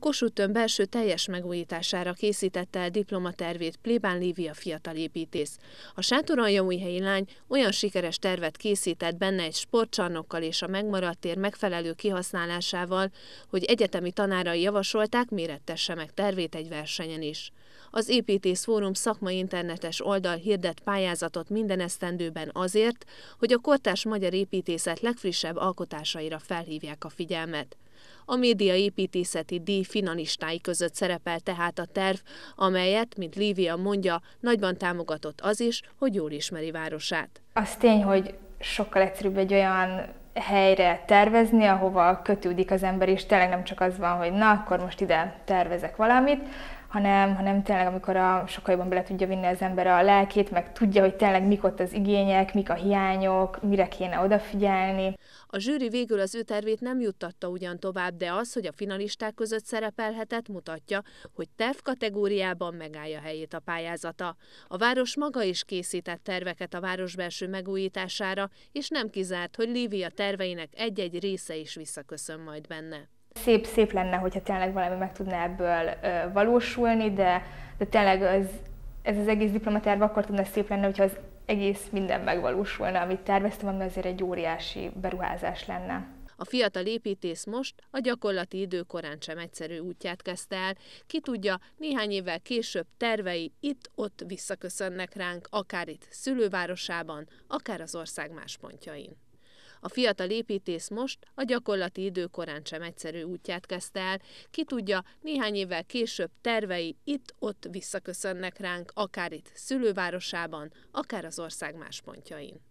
Kossuthön belső teljes megújítására készítette el diplomatervét Plébán Lívia fiatal építész. A helyi lány olyan sikeres tervet készített benne egy sportcsarnokkal és a megmaradt tér megfelelő kihasználásával, hogy egyetemi tanárai javasolták, mérettesse meg tervét egy versenyen is. Az építész fórum szakmai internetes oldal hirdet pályázatot minden esztendőben azért, hogy a kortás magyar építészet legfrissebb alkotásaira felhívják a figyelmet. A építészeti díj finalistái között szerepel tehát a terv, amelyet, mint Lívia mondja, nagyban támogatott az is, hogy jól ismeri városát. Az tény, hogy sokkal egyszerűbb egy olyan helyre tervezni, ahova kötődik az ember, és tényleg nem csak az van, hogy na, akkor most ide tervezek valamit, hanem, hanem tényleg, amikor a sokkal jobban bele tudja vinni az ember a lelkét, meg tudja, hogy tényleg mik ott az igények, mik a hiányok, mire kéne odafigyelni. A zsűri végül az ő tervét nem juttatta ugyan tovább, de az, hogy a finalisták között szerepelhetett, mutatja, hogy terv kategóriában megállja helyét a pályázata. A város maga is készített terveket a város belső megújítására, és nem kizárt, hogy Lívia terveinek egy-egy része is visszaköszön majd benne. Szép, szép lenne, hogyha tényleg valami meg tudna ebből ö, valósulni, de, de tényleg az, ez az egész diplomaterv akkor tudna szép lenne, hogyha az egész minden megvalósulna, amit terveztem, ami azért egy óriási beruházás lenne. A fiatal építész most a gyakorlati időkorán sem egyszerű útját kezdte el. Ki tudja, néhány évvel később tervei itt-ott visszaköszönnek ránk, akár itt szülővárosában, akár az ország más pontjain. A fiatal építész most a gyakorlati időkorán sem egyszerű útját kezdte el. Ki tudja, néhány évvel később tervei itt-ott visszaköszönnek ránk, akár itt szülővárosában, akár az ország más pontjain.